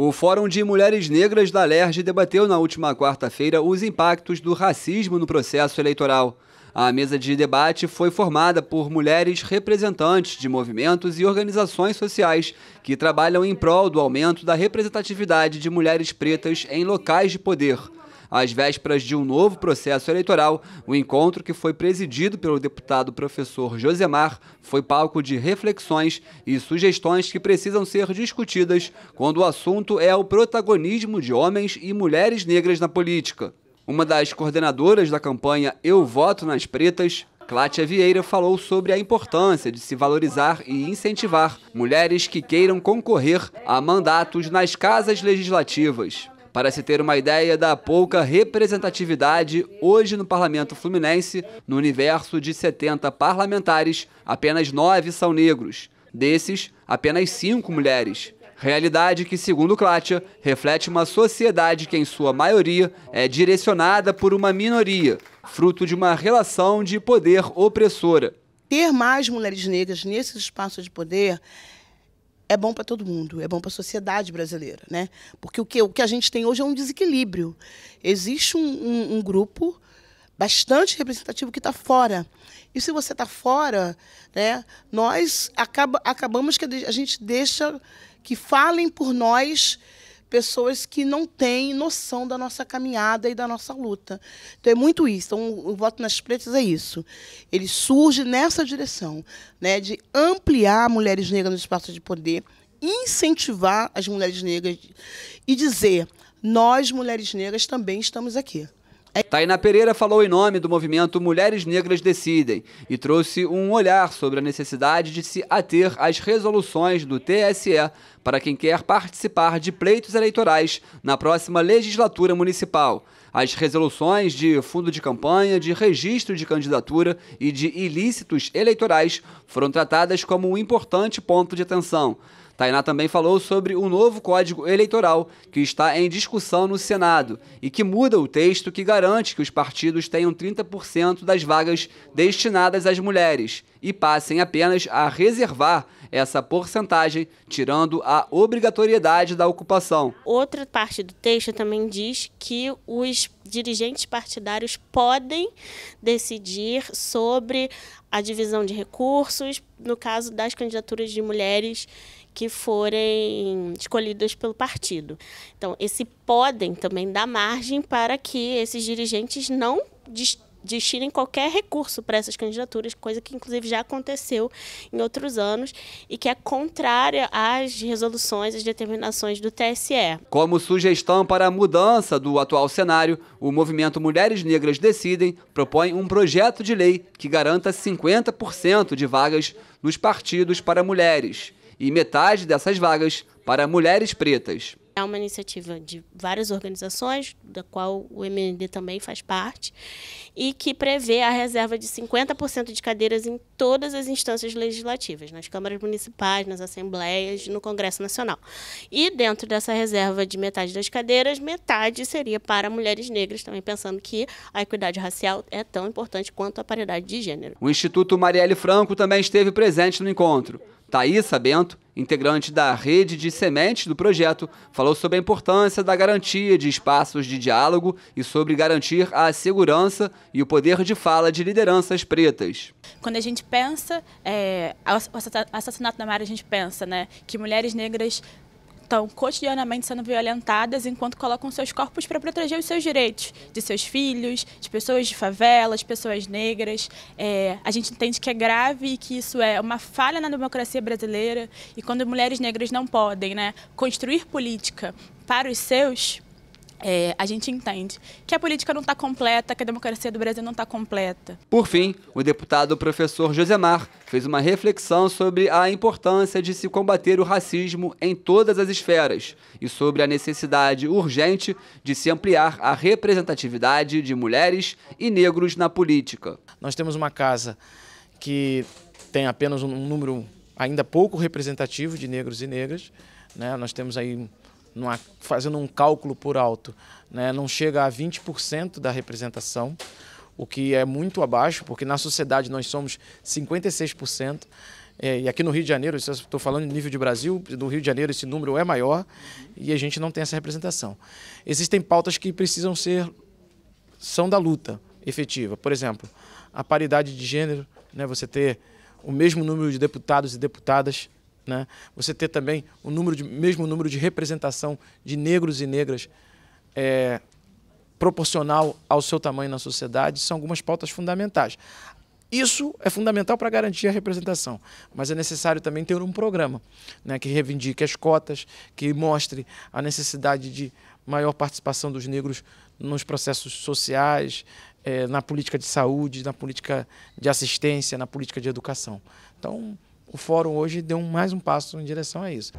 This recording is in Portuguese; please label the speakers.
Speaker 1: O Fórum de Mulheres Negras da LERJ debateu na última quarta-feira os impactos do racismo no processo eleitoral. A mesa de debate foi formada por mulheres representantes de movimentos e organizações sociais que trabalham em prol do aumento da representatividade de mulheres pretas em locais de poder às vésperas de um novo processo eleitoral, o encontro que foi presidido pelo deputado professor Josemar foi palco de reflexões e sugestões que precisam ser discutidas quando o assunto é o protagonismo de homens e mulheres negras na política. Uma das coordenadoras da campanha Eu Voto nas Pretas, Clátia Vieira falou sobre a importância de se valorizar e incentivar mulheres que queiram concorrer a mandatos nas casas legislativas para se ter uma ideia da pouca representatividade hoje no parlamento fluminense, no universo de 70 parlamentares, apenas nove são negros. Desses, apenas cinco mulheres. Realidade que, segundo Clácia, reflete uma sociedade que, em sua maioria, é direcionada por uma minoria, fruto de uma relação de poder opressora.
Speaker 2: Ter mais mulheres negras nesses espaços de poder é bom para todo mundo, é bom para a sociedade brasileira, né? Porque o que, o que a gente tem hoje é um desequilíbrio. Existe um, um, um grupo bastante representativo que está fora. E se você está fora, né, nós acaba, acabamos que a gente deixa que falem por nós pessoas que não têm noção da nossa caminhada e da nossa luta. Então é muito isso. Então, o voto nas pretas é isso. Ele surge nessa direção, né, de ampliar mulheres negras no espaço de poder, incentivar as mulheres negras e dizer: nós mulheres negras também estamos aqui.
Speaker 1: É- Tainá Pereira falou em nome do movimento Mulheres Negras Decidem e trouxe um olhar sobre a necessidade de se ater às resoluções do TSE para quem quer participar de pleitos eleitorais na próxima legislatura municipal. As resoluções de fundo de campanha, de registro de candidatura e de ilícitos eleitorais foram tratadas como um importante ponto de atenção. Tainá também falou sobre o novo Código Eleitoral, que está em discussão no Senado e que muda o texto que garante que os partidos tenham 30% das vagas destinadas às mulheres e passem apenas a reservar essa porcentagem, tirando a obrigatoriedade da ocupação.
Speaker 3: Outra parte do texto também diz que os dirigentes partidários podem decidir sobre a divisão de recursos, no caso das candidaturas de mulheres que forem escolhidas pelo partido. Então, esse podem também dá margem para que esses dirigentes não destinem qualquer recurso para essas candidaturas, coisa que inclusive já aconteceu em outros anos e que é contrária às resoluções, às determinações do TSE.
Speaker 1: Como sugestão para a mudança do atual cenário, o movimento Mulheres Negras Decidem propõe um projeto de lei que garanta 50% de vagas nos partidos para mulheres e metade dessas vagas para mulheres pretas.
Speaker 3: É uma iniciativa de várias organizações, da qual o MND também faz parte, e que prevê a reserva de 50% de cadeiras em todas as instâncias legislativas, nas câmaras municipais, nas assembleias, no Congresso Nacional. E dentro dessa reserva de metade das cadeiras, metade seria para mulheres negras, também pensando que a equidade racial é tão importante quanto a paridade de gênero.
Speaker 1: O Instituto Marielle Franco também esteve presente no encontro. Thaís Bento integrante da rede de sementes do projeto, falou sobre a importância da garantia de espaços de diálogo e sobre garantir a segurança e o poder de fala de lideranças pretas.
Speaker 3: Quando a gente pensa é, o assassinato da Mara, a gente pensa né, que mulheres negras estão cotidianamente sendo violentadas enquanto colocam seus corpos para proteger os seus direitos de seus filhos, de pessoas de favelas, pessoas negras. É, a gente entende que é grave e que isso é uma falha na democracia brasileira. E quando mulheres negras não podem né, construir política para os seus, é, a gente entende que a política não está completa, que a democracia do Brasil não está completa.
Speaker 1: Por fim, o deputado professor Josemar fez uma reflexão sobre a importância de se combater o racismo em todas as esferas e sobre a necessidade urgente de se ampliar a representatividade
Speaker 4: de mulheres e negros na política. Nós temos uma casa que tem apenas um número ainda pouco representativo de negros e negras. Né? Nós temos aí numa, fazendo um cálculo por alto, né, não chega a 20% da representação, o que é muito abaixo, porque na sociedade nós somos 56%. É, e aqui no Rio de Janeiro, estou falando em nível de Brasil, no Rio de Janeiro esse número é maior e a gente não tem essa representação. Existem pautas que precisam ser, são da luta efetiva. Por exemplo, a paridade de gênero, né, você ter o mesmo número de deputados e deputadas né? Você ter também o número de, mesmo número de representação de negros e negras é, proporcional ao seu tamanho na sociedade são algumas pautas fundamentais. Isso é fundamental para garantir a representação, mas é necessário também ter um programa né, que reivindique as cotas, que mostre a necessidade de maior participação dos negros nos processos sociais, eh, na política de saúde, na política de assistência, na política de educação. Então, o fórum hoje deu mais um passo em direção a isso.